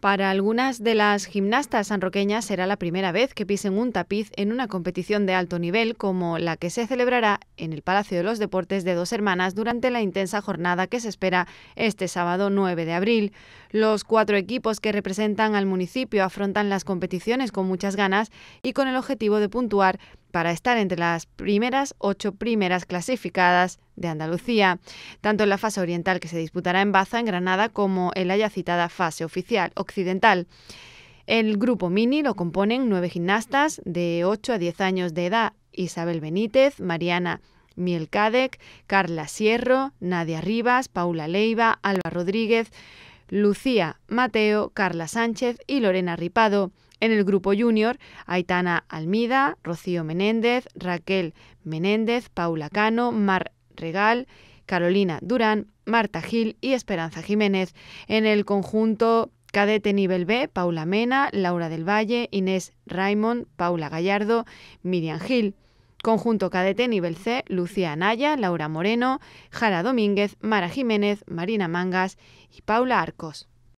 Para algunas de las gimnastas sanroqueñas será la primera vez que pisen un tapiz en una competición de alto nivel como la que se celebrará en el Palacio de los Deportes de Dos Hermanas durante la intensa jornada que se espera este sábado 9 de abril. Los cuatro equipos que representan al municipio afrontan las competiciones con muchas ganas y con el objetivo de puntuar para estar entre las primeras ocho primeras clasificadas de Andalucía, tanto en la fase oriental que se disputará en Baza, en Granada, como en la ya citada fase oficial occidental. El grupo mini lo componen nueve gimnastas de 8 a 10 años de edad, Isabel Benítez, Mariana Mielcadec, Carla Sierro, Nadia Rivas, Paula Leiva, Alba Rodríguez, Lucía Mateo, Carla Sánchez y Lorena Ripado. En el grupo junior, Aitana Almida, Rocío Menéndez, Raquel Menéndez, Paula Cano, Mar Regal, Carolina Durán, Marta Gil y Esperanza Jiménez. En el conjunto Cadete nivel B, Paula Mena, Laura del Valle, Inés Raimond, Paula Gallardo, Miriam Gil. Conjunto cadete nivel C, Lucía Anaya, Laura Moreno, Jara Domínguez, Mara Jiménez, Marina Mangas y Paula Arcos.